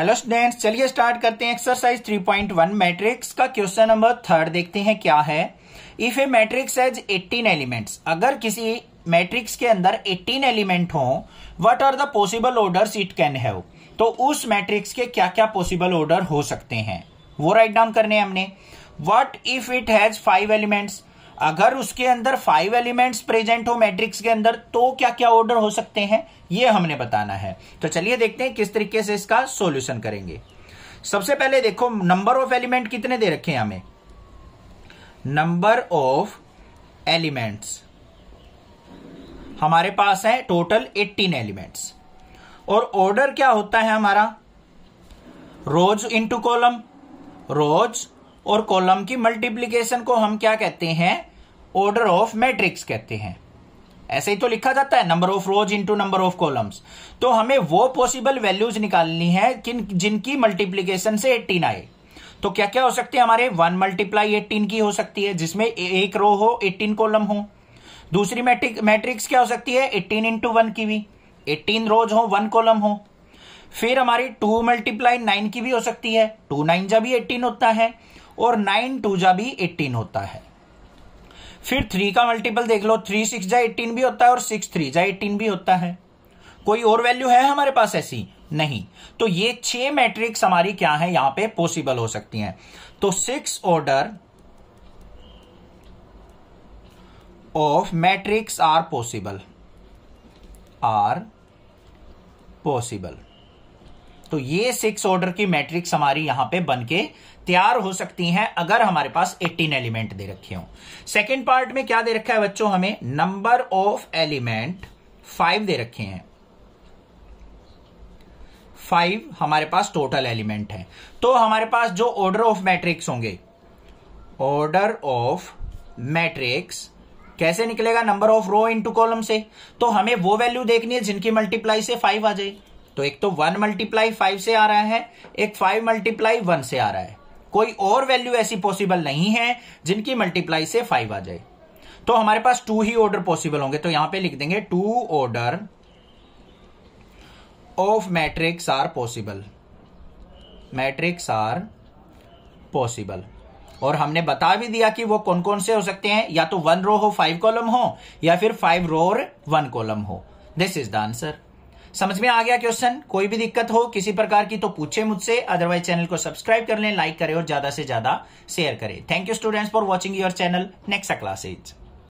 hello students चलिए start करते हैं एक्सरसाइज 3.1 मैट्रिक्स का क्वेश्चन नंबर थर्ड देखते हैं क्या है if a matrix has 18 elements अगर किसी मैट्रिक्स के अंदर 18 एलिमेंट हो what are the possible orders it can have तो उस मैट्रिक्स के क्या क्या पॉसिबल ऑर्डर हो सकते हैं वो राइट डाउन करने हमने what if it has five elements अगर उसके अंदर फाइव एलिमेंट्स प्रेजेंट हो मैट्रिक्स के अंदर तो क्या क्या ऑर्डर हो सकते हैं ये हमने बताना है तो चलिए देखते हैं किस तरीके से इसका सोल्यूशन करेंगे सबसे पहले देखो नंबर ऑफ एलिमेंट कितने दे रखे हैं हमें नंबर ऑफ एलिमेंट्स हमारे पास है टोटल 18 एलिमेंट्स और ऑर्डर क्या होता है हमारा रोज इनटू कॉलम रोज और कॉलम की मल्टीप्लीकेशन को हम क्या कहते हैं ऑर्डर ऑफ मैट्रिक्स कहते हैं ऐसे ही तो लिखा जाता है number of rows into number of columns तो हमें वो पॉसिबल वैल्यूज निकालनी है किन जिनकी मल्टीप्लीकेशन से 18 आए तो क्या क्या हो सकते हैं हमारे वन मल्टीप्लाई एटीन की हो सकती है जिसमें एक रो हो एटीन कॉलम हो दूसरी मैट्रिक मैट्रिक्स क्या हो सकती है एटीन इंटू वन की भी एटीन रोज हो वन कॉलम हो फिर हमारी टू मल्टीप्लाई नाइन की भी हो सकती है टू नाइन जा भी एटीन होता है और नाइन टू जा भी एटीन होता है फिर थ्री का मल्टीपल देख लो थ्री सिक्स जा एटीन भी होता है और सिक्स थ्री जा एटीन भी होता है कोई और वैल्यू है हमारे पास ऐसी नहीं तो ये छह मैट्रिक्स हमारी क्या है यहां पे पॉसिबल हो सकती हैं तो six order of matrix are possible are possible तो ये सिक्स ऑर्डर की मैट्रिक्स हमारी यहां पे बनके तैयार हो सकती हैं अगर हमारे पास 18 एलिमेंट दे रखे हो सेकेंड पार्ट में क्या दे रखा है बच्चों हमें नंबर ऑफ एलिमेंट फाइव दे रखे हैं फाइव हमारे पास टोटल एलिमेंट है तो हमारे पास जो ऑर्डर ऑफ मैट्रिक्स होंगे ऑर्डर ऑफ मैट्रिक्स कैसे निकलेगा number of row into column से तो हमें वो वैल्यू देखनी है जिनकी मल्टीप्लाई से फाइव आ जाए तो एक तो वन मल्टीप्लाई फाइव से आ रहा है एक फाइव मल्टीप्लाई वन से आ रहा है कोई और वैल्यू ऐसी पॉसिबल नहीं है जिनकी मल्टीप्लाई से फाइव आ जाए तो हमारे पास टू ही ऑर्डर पॉसिबल होंगे तो यहां पे लिख देंगे two order of matrix are possible matrix are possible और हमने बता भी दिया कि वो कौन कौन से हो सकते हैं या तो वन रो हो फाइव कॉलम हो या फिर फाइव रो और वन कॉलम हो दिस इज द आंसर समझ में आ गया क्वेश्चन कोई भी दिक्कत हो किसी प्रकार की तो पूछे मुझसे अदरवाइज चैनल को सब्सक्राइब कर लें लाइक करें और ज्यादा से ज्यादा शेयर करें thank you students for watching your channel next classes